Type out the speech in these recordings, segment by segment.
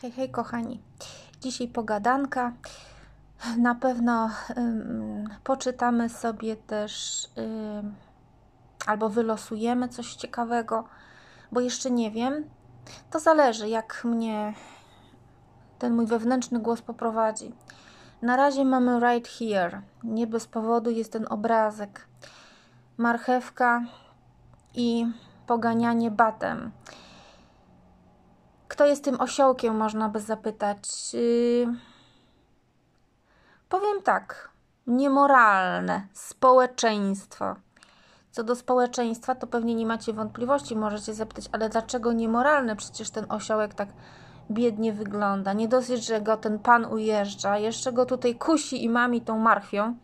Hej, hej, kochani. Dzisiaj pogadanka. Na pewno poczytamy sobie też albo wylosujemy coś ciekawego, bo jeszcze nie wiem. To zależy, jak mnie ten mój wewnętrzny głos poprowadzi. Na razie mamy Right Here. Nie bez powodu jest ten obrazek. Marchewka i poganianie batem. Kto jest tym osiołkiem, można by zapytać. Yy... Powiem tak, niemoralne społeczeństwo. Co do społeczeństwa, to pewnie nie macie wątpliwości, możecie zapytać, ale dlaczego niemoralne? Przecież ten osiołek tak biednie wygląda. Nie dosyć, że go ten pan ujeżdża, jeszcze go tutaj kusi i mami tą marchwią.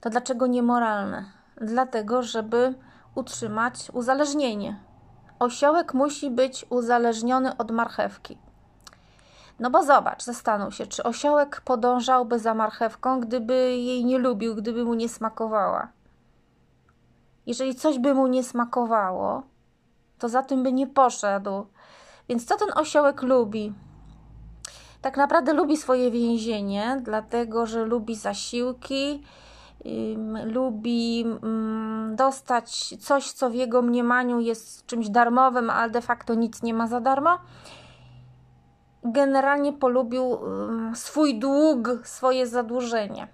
To dlaczego niemoralne? Dlatego, żeby utrzymać uzależnienie osiołek musi być uzależniony od marchewki. No bo zobacz, zastanów się, czy osiołek podążałby za marchewką, gdyby jej nie lubił, gdyby mu nie smakowała. Jeżeli coś by mu nie smakowało, to za tym by nie poszedł. Więc co ten osiołek lubi? Tak naprawdę lubi swoje więzienie, dlatego że lubi zasiłki, lubi mm, dostać coś, co w jego mniemaniu jest czymś darmowym, ale de facto nic nie ma za darmo. Generalnie polubił mm, swój dług, swoje zadłużenie.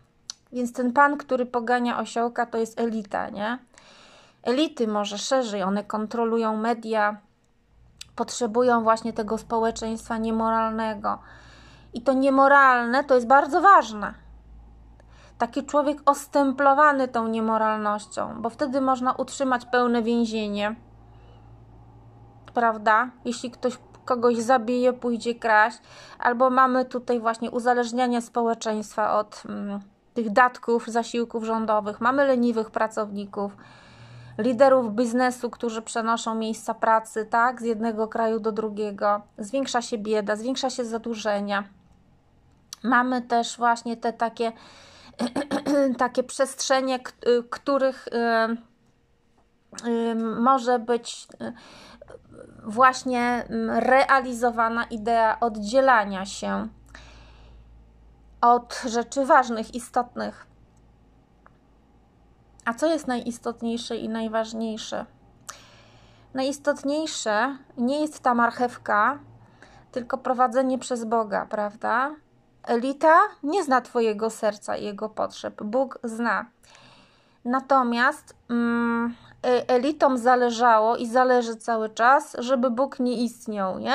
Więc ten pan, który pogania osiołka, to jest elita, nie? Elity może szerzej, one kontrolują media, potrzebują właśnie tego społeczeństwa niemoralnego. I to niemoralne to jest bardzo ważne taki człowiek ostemplowany tą niemoralnością, bo wtedy można utrzymać pełne więzienie. Prawda? Jeśli ktoś kogoś zabije, pójdzie kraść, albo mamy tutaj właśnie uzależnianie społeczeństwa od mm, tych datków, zasiłków rządowych, mamy leniwych pracowników, liderów biznesu, którzy przenoszą miejsca pracy, tak, z jednego kraju do drugiego. Zwiększa się bieda, zwiększa się zadłużenie. Mamy też właśnie te takie takie przestrzenie, y, których y, y, może być właśnie mm, realizowana idea oddzielania się od rzeczy ważnych, istotnych. A co jest najistotniejsze i najważniejsze? Najistotniejsze nie jest ta marchewka, tylko prowadzenie przez Boga, prawda? Elita nie zna Twojego serca i jego potrzeb. Bóg zna. Natomiast mm, e, elitom zależało i zależy cały czas, żeby Bóg nie istniał, nie?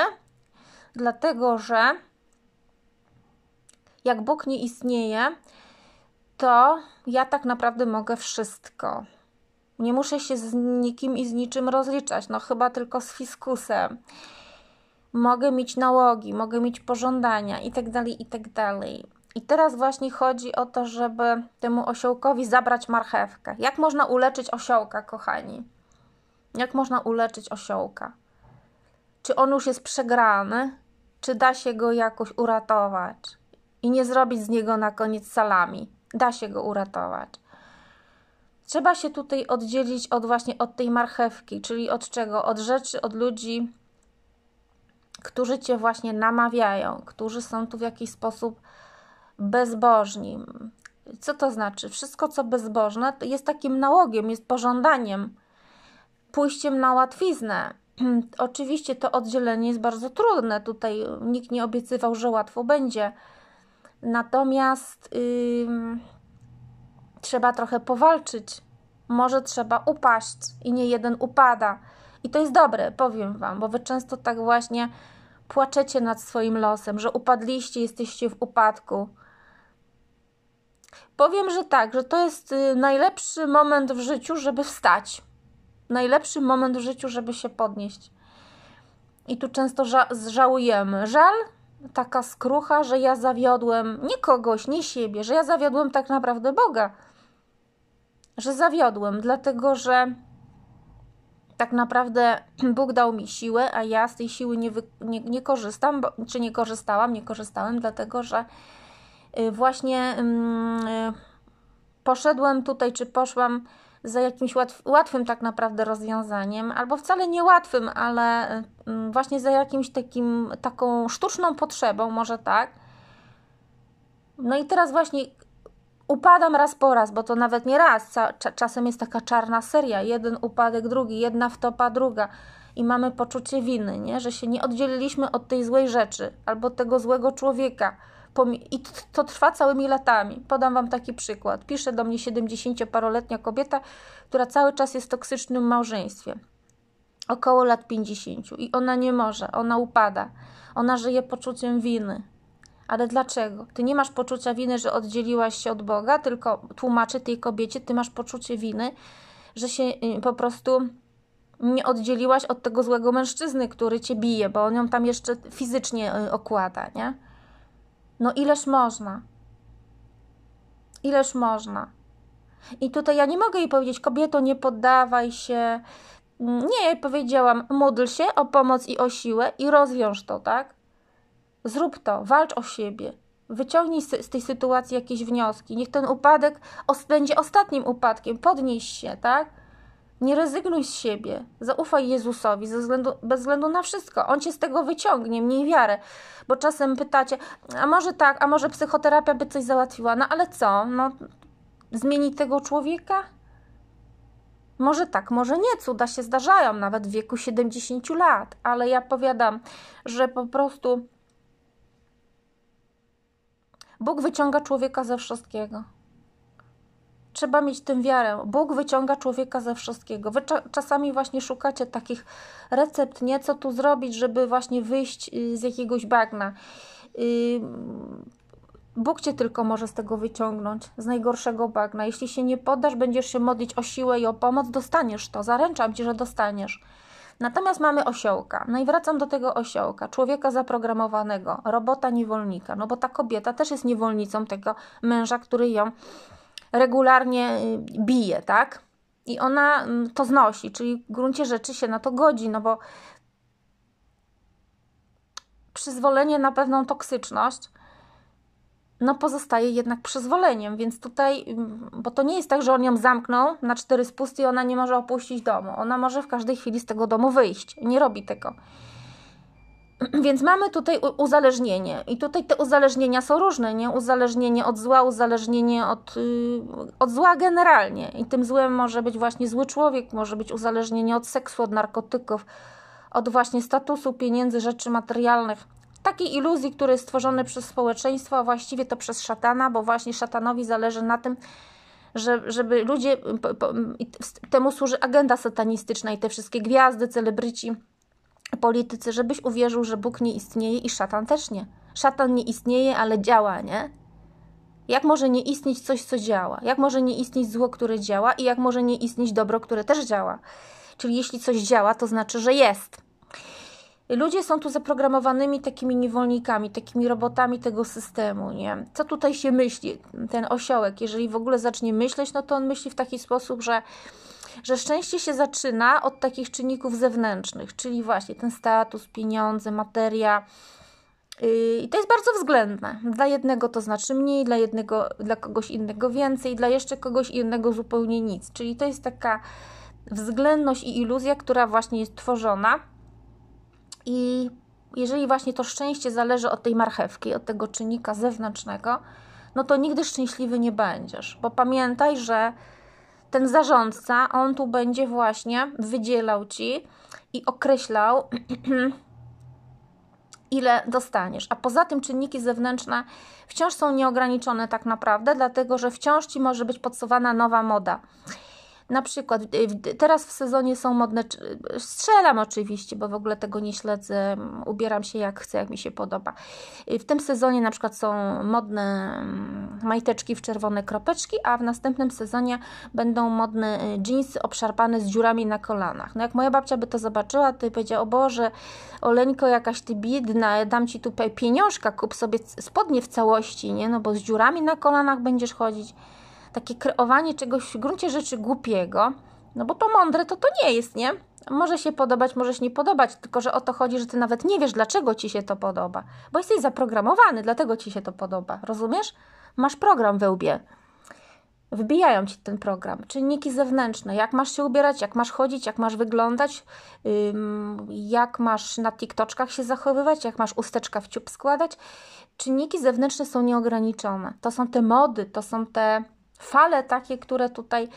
Dlatego, że jak Bóg nie istnieje, to ja tak naprawdę mogę wszystko. Nie muszę się z nikim i z niczym rozliczać, no chyba tylko z fiskusem mogę mieć nałogi, mogę mieć pożądania itd., tak itd. Tak I teraz właśnie chodzi o to, żeby temu osiołkowi zabrać marchewkę. Jak można uleczyć osiołka, kochani? Jak można uleczyć osiołka? Czy on już jest przegrany? Czy da się go jakoś uratować? I nie zrobić z niego na koniec salami. Da się go uratować. Trzeba się tutaj oddzielić od właśnie od tej marchewki, czyli od czego? Od rzeczy, od ludzi, którzy cię właśnie namawiają, którzy są tu w jakiś sposób bezbożni. Co to znaczy? Wszystko, co bezbożne, jest takim nałogiem, jest pożądaniem, pójściem na łatwiznę. Oczywiście to oddzielenie jest bardzo trudne. Tutaj nikt nie obiecywał, że łatwo będzie. Natomiast yy, trzeba trochę powalczyć. Może trzeba upaść i nie jeden upada. I to jest dobre, powiem Wam, bo Wy często tak właśnie płaczecie nad swoim losem, że upadliście, jesteście w upadku. Powiem, że tak, że to jest y, najlepszy moment w życiu, żeby wstać. Najlepszy moment w życiu, żeby się podnieść. I tu często żałujemy. Żal, taka skrucha, że ja zawiodłem nie kogoś, nie siebie, że ja zawiodłem tak naprawdę Boga. Że zawiodłem, dlatego że tak naprawdę Bóg dał mi siłę, a ja z tej siły nie, wy, nie, nie korzystam, bo, czy nie korzystałam, nie korzystałem, dlatego że y, właśnie mm, y, poszedłem tutaj, czy poszłam za jakimś łatw, łatwym tak naprawdę rozwiązaniem, albo wcale niełatwym, ale y, mm, właśnie za jakimś takim, taką sztuczną potrzebą, może tak. No i teraz właśnie upadam raz po raz, bo to nawet nie raz, czasem jest taka czarna seria, jeden upadek, drugi, jedna wtopa, druga i mamy poczucie winy, nie? że się nie oddzieliliśmy od tej złej rzeczy albo tego złego człowieka. I to trwa całymi latami. Podam Wam taki przykład. Pisze do mnie 70-paroletnia kobieta, która cały czas jest w toksycznym małżeństwie. Około lat 50 i ona nie może, ona upada. Ona żyje poczuciem winy, ale dlaczego? Ty nie masz poczucia winy, że oddzieliłaś się od Boga, tylko tłumaczy tej kobiecie, ty masz poczucie winy, że się y, po prostu nie oddzieliłaś od tego złego mężczyzny, który cię bije, bo on ją tam jeszcze fizycznie y, okłada, nie? No ileż można? Ileż można? I tutaj ja nie mogę jej powiedzieć, kobieto, nie poddawaj się. Nie, powiedziałam, módl się o pomoc i o siłę i rozwiąż to, tak? Zrób to, walcz o siebie. Wyciągnij z, z tej sytuacji jakieś wnioski. Niech ten upadek os będzie ostatnim upadkiem. Podnieś się, tak? Nie rezygnuj z siebie. Zaufaj Jezusowi ze względu, bez względu na wszystko. On cię z tego wyciągnie, mniej wiarę. Bo czasem pytacie, a może tak, a może psychoterapia by coś załatwiła. No ale co? No, zmieni tego człowieka? Może tak, może nie, cuda się zdarzają, nawet w wieku 70 lat, ale ja powiadam, że po prostu Bóg wyciąga człowieka ze wszystkiego. Trzeba mieć tym wiarę. Bóg wyciąga człowieka ze wszystkiego. Wy czasami właśnie szukacie takich recept, nie? Co tu zrobić, żeby właśnie wyjść y, z jakiegoś bagna. Y, Bóg cię tylko może z tego wyciągnąć, z najgorszego bagna. Jeśli się nie poddasz, będziesz się modlić o siłę i o pomoc, dostaniesz to. Zaręczam ci, że dostaniesz. Natomiast mamy osiołka. No i wracam do tego osiołka, człowieka zaprogramowanego, robota niewolnika, no bo ta kobieta też jest niewolnicą tego męża, który ją regularnie y, bije, tak? I ona mm, to znosi, czyli w gruncie rzeczy się na to godzi, no bo przyzwolenie na pewną toksyczność no pozostaje jednak przyzwoleniem, więc tutaj, mm, bo to nie jest tak, że on ją zamknął na cztery spusty i ona nie może opuścić domu. Ona może w każdej chwili z tego domu wyjść. Nie robi tego. Więc mamy tutaj uzależnienie i tutaj te uzależnienia są różne, nie? Uzależnienie od zła, uzależnienie od, y, od zła generalnie i tym złem może być właśnie zły człowiek, może być uzależnienie od seksu, od narkotyków, od właśnie statusu, pieniędzy, rzeczy materialnych takiej iluzji, który jest stworzona przez społeczeństwo, a właściwie to przez szatana, bo właśnie szatanowi zależy na tym, że, żeby ludzie, temu służy agenda satanistyczna i te wszystkie gwiazdy, celebryci, politycy, żebyś uwierzył, że Bóg nie istnieje i szatan też nie. Szatan nie istnieje, ale działa, nie? Jak może nie istnieć coś, co działa? Jak może nie istnieć zło, które działa? I jak może nie istnieć dobro, które też działa? Czyli jeśli coś działa, to znaczy, że jest. Ludzie są tu zaprogramowanymi takimi niewolnikami, takimi robotami tego systemu, nie? Co tutaj się myśli? Ten osiołek, jeżeli w ogóle zacznie myśleć, no to on myśli w taki sposób, że że szczęście się zaczyna od takich czynników zewnętrznych, czyli właśnie ten status, pieniądze, materia. Yy, I to jest bardzo względne. Dla jednego to znaczy mniej, dla jednego, dla kogoś innego więcej, dla jeszcze kogoś innego zupełnie nic. Czyli to jest taka względność i iluzja, która właśnie jest tworzona i jeżeli właśnie to szczęście zależy od tej marchewki, od tego czynnika zewnętrznego, no to nigdy szczęśliwy nie będziesz, bo pamiętaj, że ten zarządca, on tu będzie właśnie wydzielał ci i określał, ile dostaniesz. A poza tym czynniki zewnętrzne wciąż są nieograniczone tak naprawdę, dlatego że wciąż ci może być podsuwana nowa moda. Na przykład y, teraz w sezonie są modne, strzelam oczywiście, bo w ogóle tego nie śledzę, ubieram się jak chcę, jak mi się podoba. Y, w tym sezonie na przykład są modne mm, majteczki w czerwone kropeczki, a w następnym sezonie będą modne y, jeansy obszarpane z dziurami na kolanach. No jak moja babcia by to zobaczyła, to by powiedziała, o Boże, Oleńko jakaś Ty biedna, dam Ci tu pieniążka, kup sobie spodnie w całości, nie? No bo z dziurami na kolanach będziesz chodzić takie kreowanie czegoś w gruncie rzeczy głupiego, no bo to mądre to to nie jest, nie? Może się podobać, może się nie podobać, tylko że o to chodzi, że ty nawet nie wiesz, dlaczego ci się to podoba, bo jesteś zaprogramowany, dlatego ci się to podoba, rozumiesz? Masz program we łbie. Wybijają ci ten program, czynniki zewnętrzne, jak masz się ubierać, jak masz chodzić, jak masz wyglądać, jak masz na TikToczkach się zachowywać, jak masz usteczka w ciub składać. Czynniki zewnętrzne są nieograniczone. To są te mody, to są te fale takie, które tutaj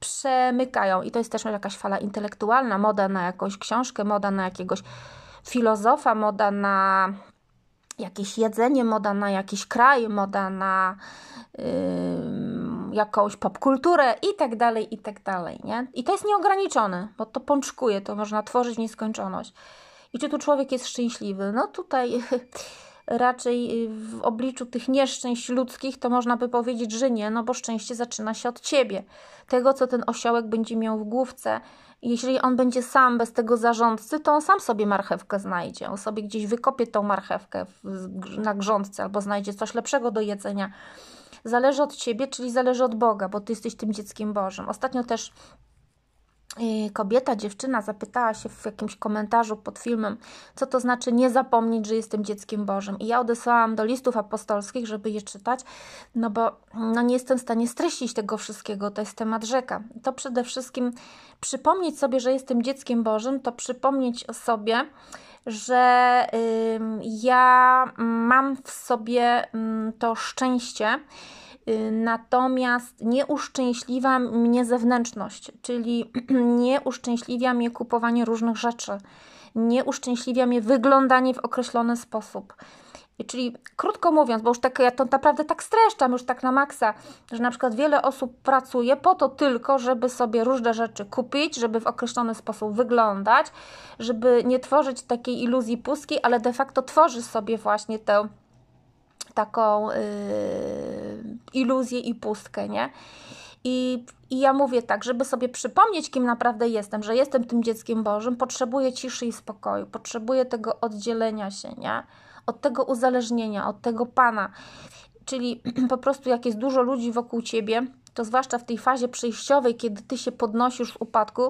przemykają. I to jest też jakaś fala intelektualna, moda na jakąś książkę, moda na jakiegoś filozofa, moda na jakieś jedzenie, moda na jakiś kraj, moda na yy, jakąś popkulturę i tak dalej, i tak dalej, nie? I to jest nieograniczone, bo to pączkuje, to można tworzyć w nieskończoność. I czy tu człowiek jest szczęśliwy? No tutaj raczej y, w obliczu tych nieszczęść ludzkich, to można by powiedzieć, że nie, no bo szczęście zaczyna się od ciebie, tego co ten osiołek będzie miał w główce. Jeśli on będzie sam bez tego zarządcy, to on sam sobie marchewkę znajdzie. On sobie gdzieś wykopie tą marchewkę na grządce albo znajdzie coś lepszego do jedzenia. Zależy od ciebie, czyli zależy od Boga, bo ty jesteś tym dzieckiem Bożym. Ostatnio też Y, kobieta, dziewczyna zapytała się w jakimś komentarzu pod filmem, co to znaczy nie zapomnieć, że jestem dzieckiem Bożym. I ja odesłałam do listów apostolskich, żeby je czytać, no bo no nie jestem w stanie streścić tego wszystkiego, to jest temat rzeka. To przede wszystkim przypomnieć sobie, że jestem dzieckiem Bożym, to przypomnieć sobie, że y, ja mam w sobie y, to szczęście, Y, natomiast nie uszczęśliwa mnie zewnętrzność, czyli nie uszczęśliwia mnie kupowanie różnych rzeczy, nie uszczęśliwia mnie wyglądanie w określony sposób. Czyli krótko mówiąc, bo już tak, ja to naprawdę tak streszczam, już tak na maksa, że na przykład wiele osób pracuje po to tylko, żeby sobie różne rzeczy kupić, żeby w określony sposób wyglądać, żeby nie tworzyć takiej iluzji pustki, ale de facto tworzy sobie właśnie tę taką y, iluzję i pustkę, nie? I, I ja mówię tak, żeby sobie przypomnieć, kim naprawdę jestem, że jestem tym dzieckiem Bożym, potrzebuję ciszy i spokoju, potrzebuję tego oddzielenia się, nie? Od tego uzależnienia, od tego Pana. Czyli po prostu, jak jest dużo ludzi wokół ciebie, to zwłaszcza w tej fazie przejściowej, kiedy ty się podnosisz w upadku,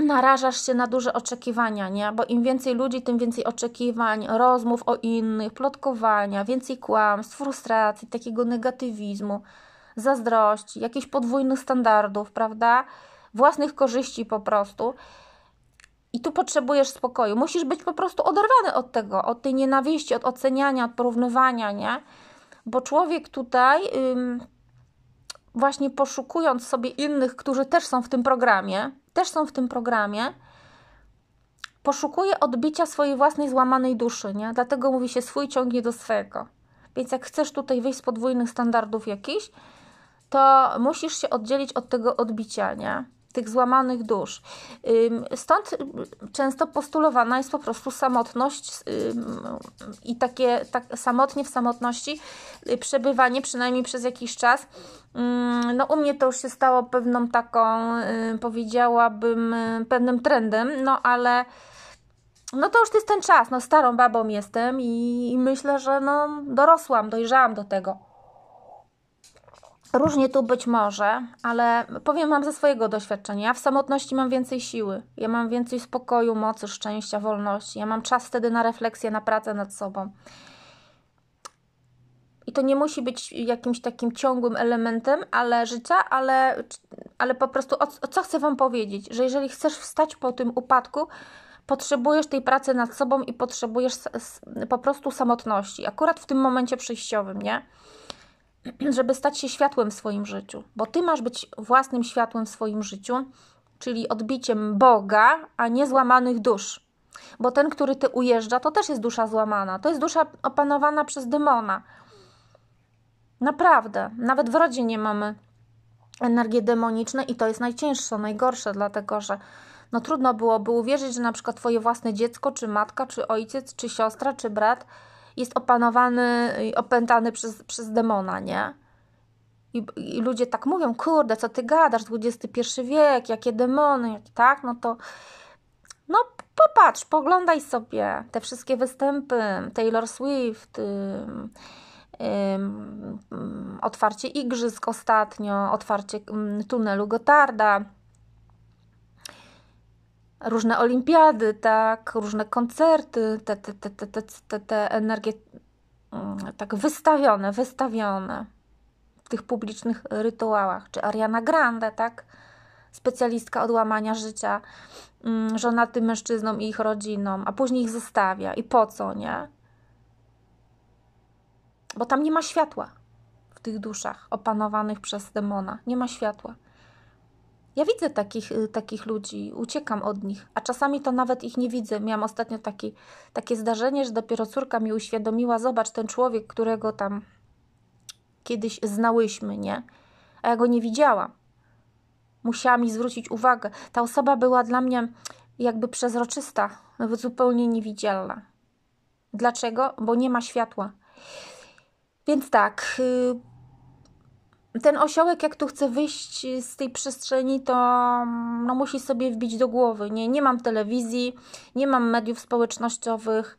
narażasz się na duże oczekiwania, nie? Bo im więcej ludzi, tym więcej oczekiwań, rozmów o innych, plotkowania, więcej kłamstw, frustracji, takiego negatywizmu, zazdrości, jakichś podwójnych standardów, prawda? Własnych korzyści po prostu. I tu potrzebujesz spokoju. Musisz być po prostu oderwany od tego, od tej nienawiści, od oceniania, od porównywania, nie? Bo człowiek tutaj, ym, właśnie poszukując sobie innych, którzy też są w tym programie, też są w tym programie, poszukuje odbicia swojej własnej złamanej duszy, nie? Dlatego mówi się swój ciągnie do swojego. Więc jak chcesz tutaj wyjść z podwójnych standardów jakichś, to musisz się oddzielić od tego odbicia, nie? tych złamanych dusz. Stąd często postulowana jest po prostu samotność i takie tak samotnie w samotności y, przebywanie przynajmniej przez jakiś czas. No u mnie to już się stało pewną taką, y, powiedziałabym, y, pewnym trendem, no ale no to już jest ten czas, no starą babą jestem i, i myślę, że no dorosłam, dojrzałam do tego. Różnie tu być może, ale powiem Wam ze swojego doświadczenia. Ja w samotności mam więcej siły, ja mam więcej spokoju, mocy, szczęścia, wolności. Ja mam czas wtedy na refleksję, na pracę nad sobą. I to nie musi być jakimś takim ciągłym elementem ale życia, ale, ale po prostu o, co chcę Wam powiedzieć, że jeżeli chcesz wstać po tym upadku, potrzebujesz tej pracy nad sobą i potrzebujesz po prostu samotności, akurat w tym momencie przejściowym, nie? żeby stać się światłem w swoim życiu, bo ty masz być własnym światłem w swoim życiu, czyli odbiciem Boga, a nie złamanych dusz. Bo ten, który ty ujeżdża, to też jest dusza złamana, to jest dusza opanowana przez demona. Naprawdę, nawet w rodzinie nie mamy energie demoniczne i to jest najcięższe, najgorsze, dlatego że no trudno byłoby uwierzyć, że na przykład twoje własne dziecko, czy matka, czy ojciec, czy siostra, czy brat jest opanowany, opętany przez, przez demona, nie? I, I, ludzie tak mówią, kurde, co ty gadasz, XXI wiek, jakie demony, tak? No to no popatrz, poglądaj sobie te wszystkie występy Taylor Swift, otwarcie igrzysk ostatnio, otwarcie tunelu Gotarda, różne olimpiady, tak, różne koncerty, te, te, te, te, te, te energie mm, tak wystawione, wystawione w tych publicznych rytuałach, czy Ariana Grande, tak, specjalistka od łamania życia mm, żonatym mężczyznom i ich rodzinom, a później ich zostawia i po co, nie? Bo tam nie ma światła w tych duszach opanowanych przez demona, nie ma światła. Ja widzę takich, y, takich ludzi, uciekam od nich, a czasami to nawet ich nie widzę. Miałam ostatnio taki, takie zdarzenie, że dopiero córka mi uświadomiła: Zobacz, ten człowiek, którego tam kiedyś znałyśmy, nie? A ja go nie widziałam. Musiała mi zwrócić uwagę. Ta osoba była dla mnie jakby przezroczysta, zupełnie niewidzialna. Dlaczego? Bo nie ma światła. Więc tak, y, ten osiołek, jak tu chce wyjść z tej przestrzeni, to no, musi sobie wbić do głowy. Nie, nie mam telewizji, nie mam mediów społecznościowych,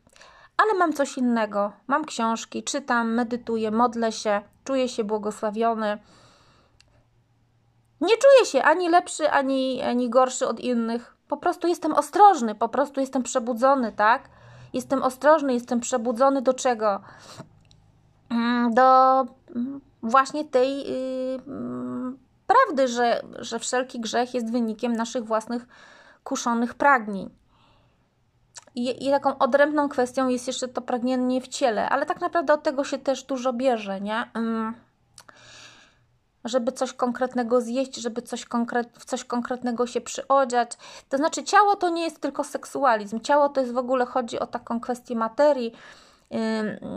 ale mam coś innego. Mam książki, czytam, medytuję, modlę się, czuję się błogosławiony. Nie czuję się ani lepszy, ani, ani gorszy od innych. Po prostu jestem ostrożny, po prostu jestem przebudzony, tak? Jestem ostrożny, jestem przebudzony do czego? Mm, do mm, właśnie tej yy, prawdy, że, że wszelki grzech jest wynikiem naszych własnych kuszonych pragnień. I, I, taką odrębną kwestią jest jeszcze to pragnienie w ciele, ale tak naprawdę od tego się też dużo bierze, nie? Ym, żeby coś konkretnego zjeść, żeby coś konkret, w coś konkretnego się przyodziać. To znaczy, ciało to nie jest tylko seksualizm. Ciało to jest w ogóle chodzi o taką kwestię materii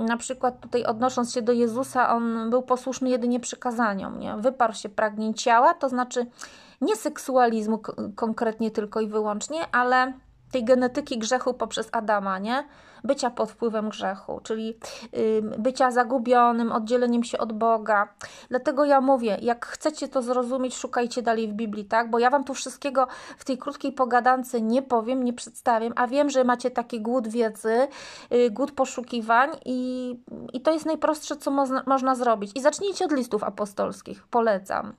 na przykład tutaj odnosząc się do Jezusa, on był posłuszny jedynie przykazaniom, nie? Wyparł się pragnień ciała, to znaczy nie seksualizmu konkretnie tylko i wyłącznie, ale tej genetyki grzechu poprzez Adama, nie? Bycia pod wpływem grzechu, czyli bycia zagubionym, oddzieleniem się od Boga. Dlatego ja mówię, jak chcecie to zrozumieć, szukajcie dalej w Biblii, tak? Bo ja wam tu wszystkiego w tej krótkiej pogadance nie powiem, nie przedstawiam, a wiem, że macie taki głód wiedzy, y, głód poszukiwań i, i to jest najprostsze, co mo można zrobić. I zacznijcie od listów apostolskich, polecam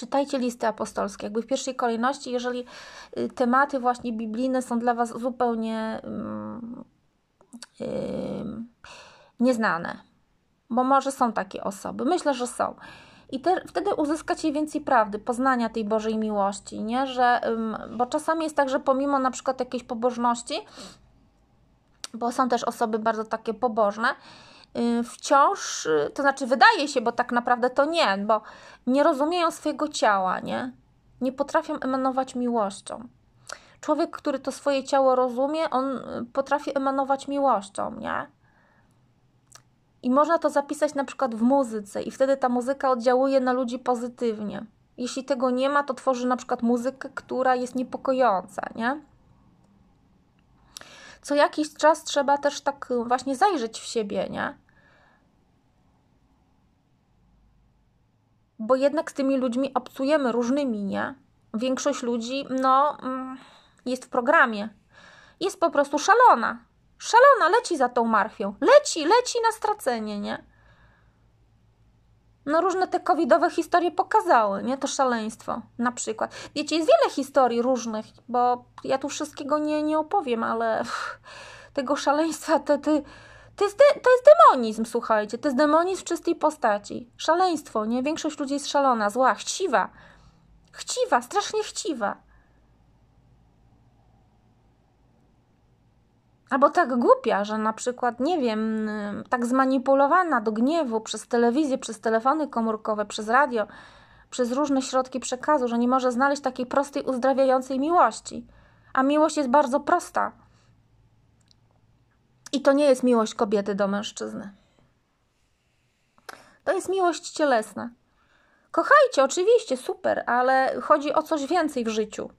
czytajcie listy apostolskie. Jakby w pierwszej kolejności, jeżeli y, tematy właśnie biblijne są dla Was zupełnie yy, nieznane, bo może są takie osoby, myślę, że są. I te, wtedy uzyskacie więcej prawdy, poznania tej Bożej miłości, nie? Że, bo czasami jest tak, że pomimo na przykład jakiejś pobożności, bo są też osoby bardzo takie pobożne, Y, wciąż, y, to znaczy wydaje się, bo tak naprawdę to nie, bo nie rozumieją swojego ciała, nie? Nie potrafią emanować miłością. Człowiek, który to swoje ciało rozumie, on y, potrafi emanować miłością, nie? I można to zapisać na przykład w muzyce, i wtedy ta muzyka oddziałuje na ludzi pozytywnie. Jeśli tego nie ma, to tworzy na przykład muzykę, która jest niepokojąca, nie? co jakiś czas trzeba też tak y, właśnie zajrzeć w siebie, nie? Bo jednak z tymi ludźmi obcujemy różnymi, nie? Większość ludzi, no, mm, jest w programie. Jest po prostu szalona. Szalona, leci za tą marchwią. Leci, leci na stracenie, nie? No różne te covidowe historie pokazały, nie? To szaleństwo na przykład. Wiecie, jest wiele historii różnych, bo ja tu wszystkiego nie, nie opowiem, ale pff, tego szaleństwa, to, to, to, jest de, to jest demonizm, słuchajcie. To jest demonizm w czystej postaci. Szaleństwo, nie? Większość ludzi jest szalona, zła, chciwa. Chciwa, strasznie chciwa. albo tak głupia, że na przykład, nie wiem, tak zmanipulowana do gniewu przez telewizję, przez telefony komórkowe, przez radio, przez różne środki przekazu, że nie może znaleźć takiej prostej, uzdrawiającej miłości. A miłość jest bardzo prosta. I to nie jest miłość kobiety do mężczyzny. To jest miłość cielesna. Kochajcie, oczywiście, super, ale chodzi o coś więcej w życiu.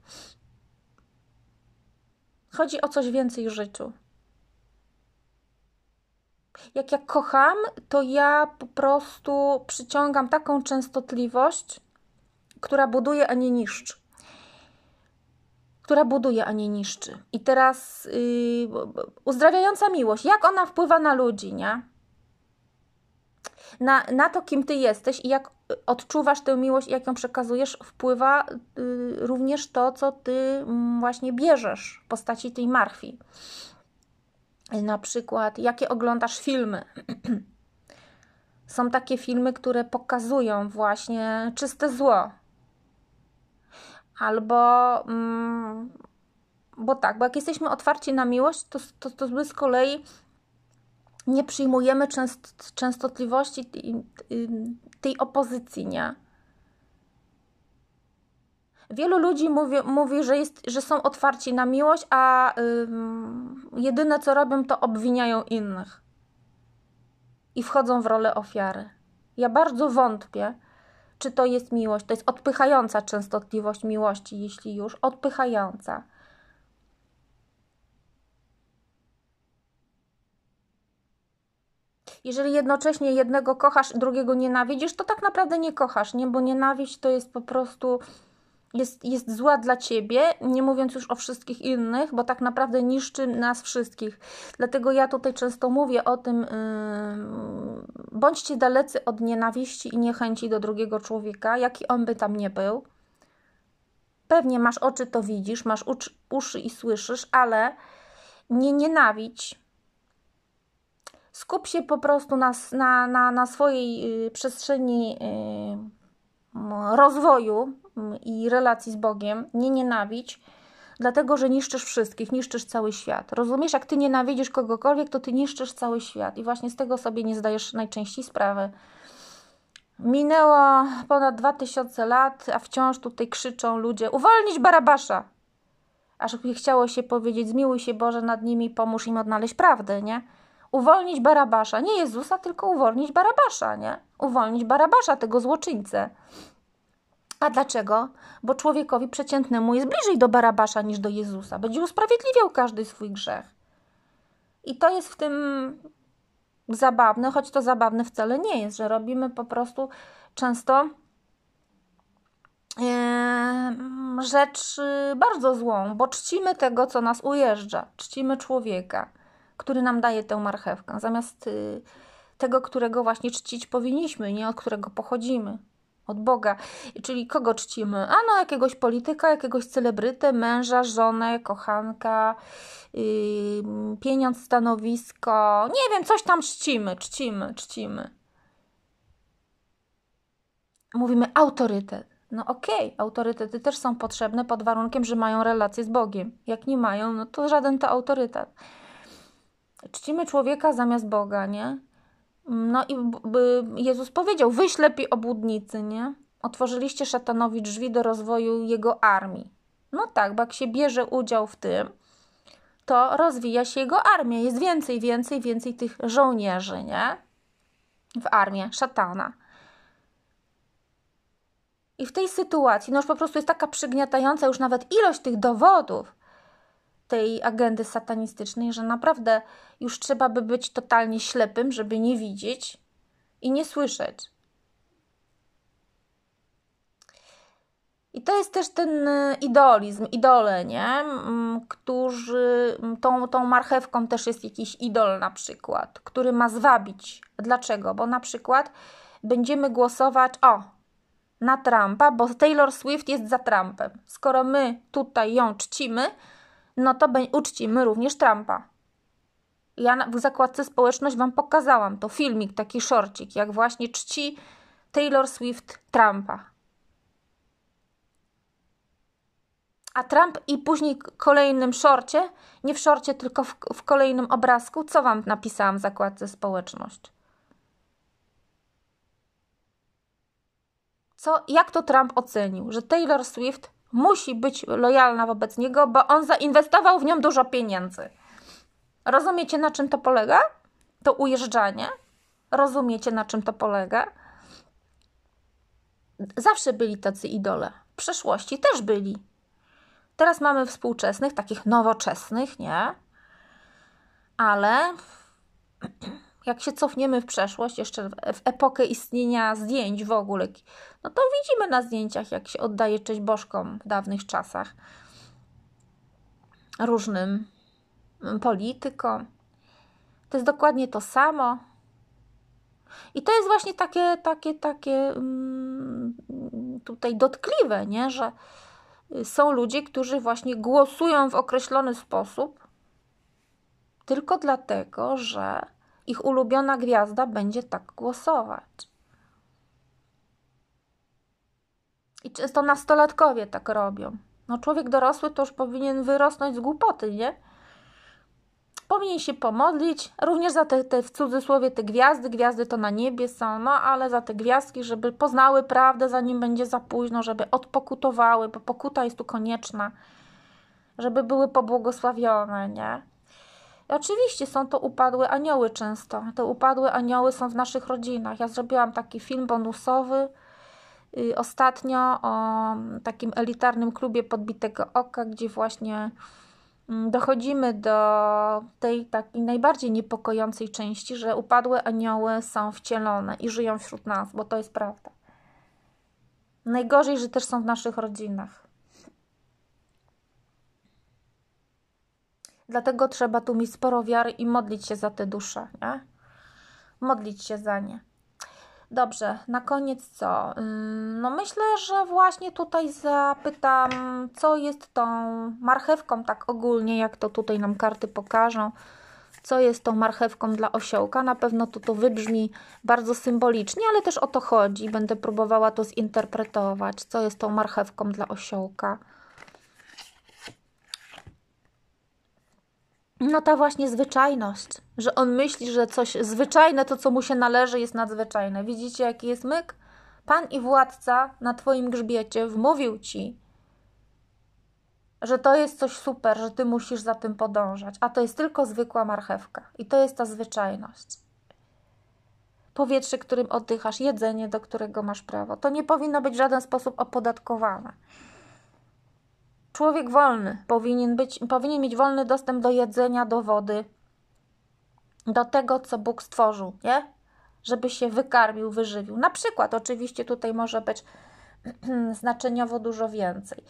Chodzi o coś więcej w życiu. Jak ja kocham, to ja po prostu przyciągam taką częstotliwość, która buduje, a nie niszczy. Która buduje, a nie niszczy. I teraz yy, uzdrawiająca miłość, jak ona wpływa na ludzi, nie? Na, na to, kim ty jesteś i jak odczuwasz tę miłość, i jak ją przekazujesz, wpływa yy, również to, co ty yy, właśnie bierzesz w postaci tej marchwi na przykład jakie oglądasz filmy. Są takie filmy, które pokazują właśnie czyste zło. Albo, mm, bo tak, bo jak jesteśmy otwarci na miłość, to, to, to my z kolei nie przyjmujemy częst, częstotliwości tej, tej opozycji, nie? Wielu ludzi mówi, mówi że, jest, że są otwarci na miłość, a ym, jedyne co robią, to obwiniają innych i wchodzą w rolę ofiary. Ja bardzo wątpię, czy to jest miłość. To jest odpychająca częstotliwość miłości, jeśli już odpychająca. Jeżeli jednocześnie jednego kochasz, drugiego nienawidzisz, to tak naprawdę nie kochasz, nie? Bo nienawiść to jest po prostu jest, jest zła dla ciebie, nie mówiąc już o wszystkich innych, bo tak naprawdę niszczy nas wszystkich. Dlatego ja tutaj często mówię o tym, yy, bądźcie dalecy od nienawiści i niechęci do drugiego człowieka, jaki on by tam nie był. Pewnie masz oczy, to widzisz, masz uczy, uszy i słyszysz, ale nie nienawidź, skup się po prostu na, na, na, na swojej y, przestrzeni y, rozwoju, Mm, i relacji z Bogiem, nie nienawidź, dlatego że niszczysz wszystkich, niszczysz cały świat. Rozumiesz, jak ty nienawidzisz kogokolwiek, to ty niszczysz cały świat i właśnie z tego sobie nie zdajesz najczęściej sprawy. Minęło ponad 2000 lat, a wciąż tutaj krzyczą ludzie: uwolnić Barabasza! Aż chciało się powiedzieć: zmiłuj się Boże nad nimi, pomóż im odnaleźć prawdę, nie? Uwolnić Barabasza, nie Jezusa, tylko uwolnić Barabasza, nie? Uwolnić Barabasza, tego złoczyńcę. A dlaczego? Bo człowiekowi przeciętnemu jest bliżej do Barabasza niż do Jezusa. Będzie usprawiedliwiał każdy swój grzech. I to jest w tym zabawne, choć to zabawne wcale nie jest, że robimy po prostu często e, rzecz y, bardzo złą, bo czcimy tego, co nas ujeżdża, czcimy człowieka, który nam daje tę marchewkę, zamiast y, tego, którego właśnie czcić powinniśmy, nie od którego pochodzimy od Boga. Czyli kogo czcimy? A no, jakiegoś polityka, jakiegoś celebrytę, męża, żonę, kochanka, yy, pieniądz, stanowisko. Nie wiem, coś tam czcimy, czcimy, czcimy. Mówimy autorytet. No okej, okay, autorytety też są potrzebne pod warunkiem, że mają relacje z Bogiem. Jak nie mają, no to żaden to autorytet. Czcimy człowieka zamiast Boga, nie? No i Jezus powiedział: Wyślę pi obłudnicy, nie? Otworzyliście szatanowi drzwi do rozwoju jego armii. No tak, bo jak się bierze udział w tym, to rozwija się jego armia. Jest więcej, więcej, więcej tych żołnierzy, nie? W armię szatana. I w tej sytuacji, no już po prostu jest taka przygniatająca już nawet ilość tych dowodów, tej agendy satanistycznej, że naprawdę już trzeba by być totalnie ślepym, żeby nie widzieć i nie słyszeć. I to jest też ten y, idolizm, idole, nie? Którzy, tą, tą marchewką też jest jakiś idol na przykład, który ma zwabić. Dlaczego? Bo na przykład będziemy głosować, o, na Trumpa, bo Taylor Swift jest za Trumpem. Skoro my tutaj ją czcimy, no to uczcimy również Trumpa. Ja w zakładce społeczność Wam pokazałam to filmik, taki szorcik, jak właśnie czci Taylor Swift Trumpa. A Trump i później w kolejnym szorcie, nie w szorcie, tylko w, w kolejnym obrazku, co Wam napisałam w zakładce społeczność? Co, jak to Trump ocenił, że Taylor Swift musi być lojalna wobec niego, bo on zainwestował w nią dużo pieniędzy. Rozumiecie, na czym to polega? To ujeżdżanie? Rozumiecie, na czym to polega? Zawsze byli tacy idole. W przeszłości też byli. Teraz mamy współczesnych, takich nowoczesnych, nie? Ale jak się cofniemy w przeszłość, jeszcze w epokę istnienia zdjęć w ogóle, no to widzimy na zdjęciach, jak się oddaje cześć bożkom w dawnych czasach, różnym mm, politykom. To jest dokładnie to samo. I to jest właśnie takie, takie, takie mm, tutaj dotkliwe, nie? że y, są ludzie, którzy właśnie głosują w określony sposób tylko dlatego, że ich ulubiona gwiazda będzie tak głosować. I często nastolatkowie tak robią. No człowiek dorosły to już powinien wyrosnąć z głupoty, nie? Powinien się pomodlić, również za te, te w cudzysłowie te gwiazdy, gwiazdy to na niebie są, no ale za te gwiazdki, żeby poznały prawdę, zanim będzie za późno, żeby odpokutowały, bo pokuta jest tu konieczna, żeby były pobłogosławione, nie? Oczywiście są to upadłe anioły często. Te upadłe anioły są w naszych rodzinach. Ja zrobiłam taki film bonusowy y, ostatnio o mm, takim elitarnym klubie podbitego oka, gdzie właśnie mm, dochodzimy do tej takiej najbardziej niepokojącej części, że upadłe anioły są wcielone i żyją wśród nas, bo to jest prawda. Najgorzej, że też są w naszych rodzinach. Dlatego trzeba tu mieć sporo wiary i modlić się za te dusze, nie? Modlić się za nie. Dobrze, na koniec co? Mm, no myślę, że właśnie tutaj zapytam, co jest tą marchewką tak ogólnie, jak to tutaj nam karty pokażą. Co jest tą marchewką dla osiołka? Na pewno to, to wybrzmi bardzo symbolicznie, ale też o to chodzi. Będę próbowała to zinterpretować. Co jest tą marchewką dla osiołka? no ta właśnie zwyczajność, że on myśli, że coś zwyczajne, to co mu się należy, jest nadzwyczajne. Widzicie, jaki jest myk? Pan i władca na twoim grzbiecie wmówił ci, że to jest coś super, że ty musisz za tym podążać, a to jest tylko zwykła marchewka i to jest ta zwyczajność. Powietrze, którym oddychasz, jedzenie, do którego masz prawo, to nie powinno być w żaden sposób opodatkowane. Człowiek wolny powinien, być, powinien mieć wolny dostęp do jedzenia, do wody, do tego, co Bóg stworzył, nie? Żeby się wykarmił, wyżywił. Na przykład, oczywiście, tutaj może być znaczeniowo dużo więcej.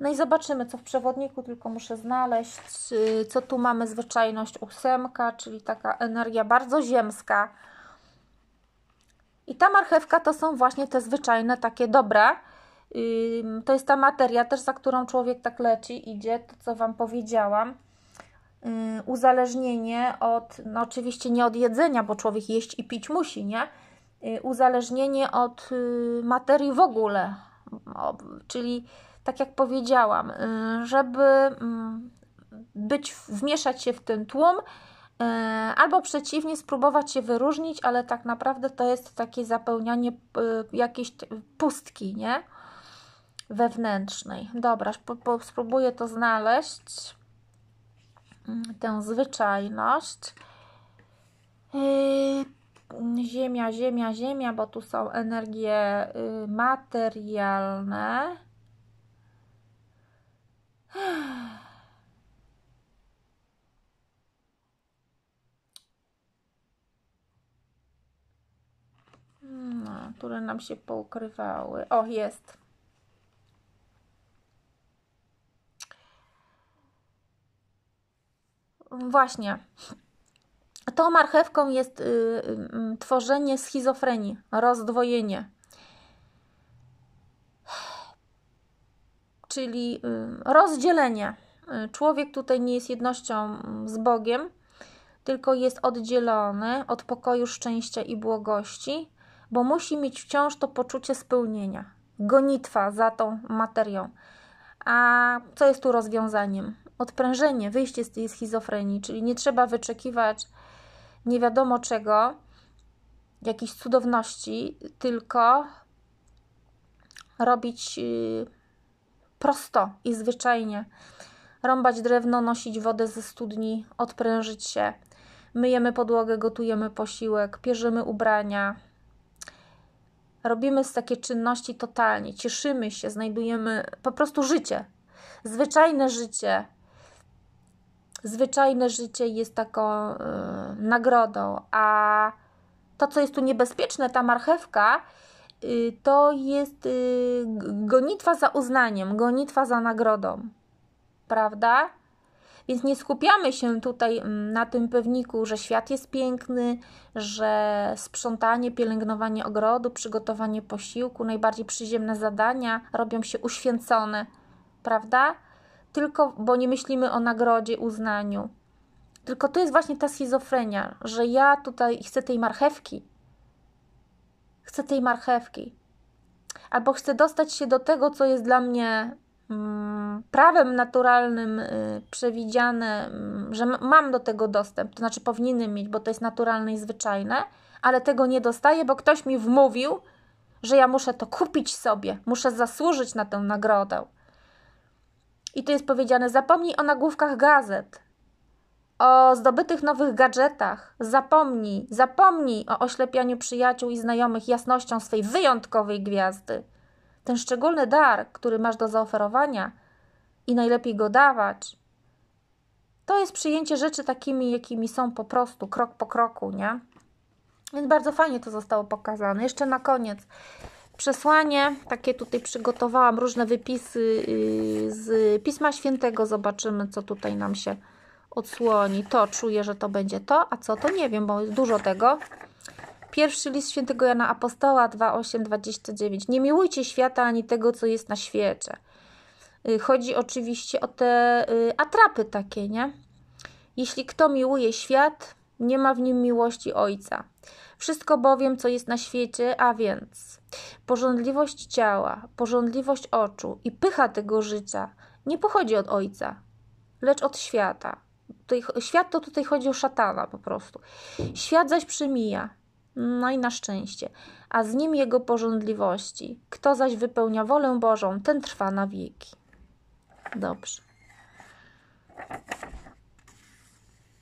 No i zobaczymy, co w przewodniku, tylko muszę znaleźć, y, co tu mamy zwyczajność ósemka, czyli taka energia bardzo ziemska. I ta marchewka to są właśnie te zwyczajne, takie dobre to jest ta materia też, za którą człowiek tak leci, idzie, to co Wam powiedziałam. Uzależnienie od, no oczywiście nie od jedzenia, bo człowiek jeść i pić musi, nie? Y, uzależnienie od y, materii w ogóle, czyli tak jak powiedziałam, y, żeby mm, być, wmieszać się w ten tłum, albo przeciwnie, spróbować się wyróżnić, ale tak naprawdę to jest takie zapełnianie jakiejś pustki, nie? wewnętrznej. Dobra, spróbuję to znaleźć, mm, tę zwyczajność. Yy, ziemia, ziemia, ziemia, bo tu są energie yy, materialne. No, które nam się poukrywały. O, jest. właśnie. Tą marchewką jest y, y, y, tworzenie schizofrenii, rozdwojenie. Czyli y, rozdzielenie. Człowiek tutaj nie jest jednością mm, z Bogiem, tylko jest oddzielony od pokoju szczęścia i błogości, bo musi mieć wciąż to poczucie spełnienia, gonitwa za tą materią. A co jest tu rozwiązaniem? odprężenie, wyjście z tej schizofrenii, czyli nie trzeba wyczekiwać nie wiadomo czego, jakiejś cudowności, tylko robić y, prosto i zwyczajnie. Rąbać drewno, nosić wodę ze studni, odprężyć się. Myjemy podłogę, gotujemy posiłek, pierzemy ubrania. Robimy z takie czynności totalnie, cieszymy się, znajdujemy po prostu życie, zwyczajne życie, zwyczajne życie jest taką y, nagrodą, a to, co jest tu niebezpieczne, ta marchewka, y, to jest y, gonitwa za uznaniem, gonitwa za nagrodą, prawda? Więc nie skupiamy się tutaj mm, na tym pewniku, że świat jest piękny, że sprzątanie, pielęgnowanie ogrodu, przygotowanie posiłku, najbardziej przyziemne zadania robią się uświęcone, prawda? tylko bo nie myślimy o nagrodzie, uznaniu. Tylko to jest właśnie ta schizofrenia, że ja tutaj chcę tej marchewki. Chcę tej marchewki. Albo chcę dostać się do tego, co jest dla mnie mm, prawem naturalnym y, przewidziane, że mam do tego dostęp, to znaczy powinienem mieć, bo to jest naturalne i zwyczajne, ale tego nie dostaję, bo ktoś mi wmówił, że ja muszę to kupić sobie, muszę zasłużyć na tę nagrodę. I tu jest powiedziane: zapomnij o nagłówkach gazet, o zdobytych nowych gadżetach, zapomnij, zapomnij o oślepianiu przyjaciół i znajomych jasnością swej wyjątkowej gwiazdy. Ten szczególny dar, który masz do zaoferowania i najlepiej go dawać, to jest przyjęcie rzeczy takimi, jakimi są po prostu, krok po kroku, nie? Więc bardzo fajnie to zostało pokazane. Jeszcze na koniec przesłanie. Takie tutaj przygotowałam różne wypisy y, z Pisma Świętego. Zobaczymy, co tutaj nam się odsłoni. To czuję, że to będzie to, a co to nie wiem, bo jest dużo tego. Pierwszy list świętego Jana Apostoła 2:8:29. Nie miłujcie świata ani tego, co jest na świecie. Y, chodzi oczywiście o te y, atrapy takie, nie? Jeśli kto miłuje świat, nie ma w nim miłości Ojca. Wszystko bowiem, co jest na świecie, a więc porządliwość ciała, porządliwość oczu i pycha tego życia nie pochodzi od Ojca, lecz od świata. Tutaj, świat to tutaj chodzi o szatana po prostu. Świat zaś przemija, no i na szczęście, a z nim jego porządliwości. Kto zaś wypełnia wolę Bożą, ten trwa na wieki. Dobrze.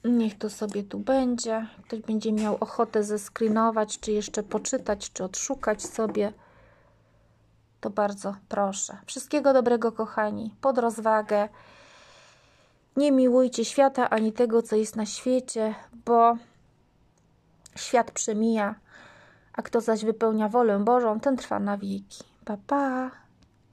Niech to sobie tu będzie. Ktoś będzie miał ochotę zeskrinować, czy jeszcze poczytać, czy odszukać sobie. To bardzo proszę. Wszystkiego dobrego, kochani. Pod rozwagę. Nie miłujcie świata ani tego, co jest na świecie, bo świat przemija, a kto zaś wypełnia wolę Bożą, ten trwa na wieki. Pa, pa.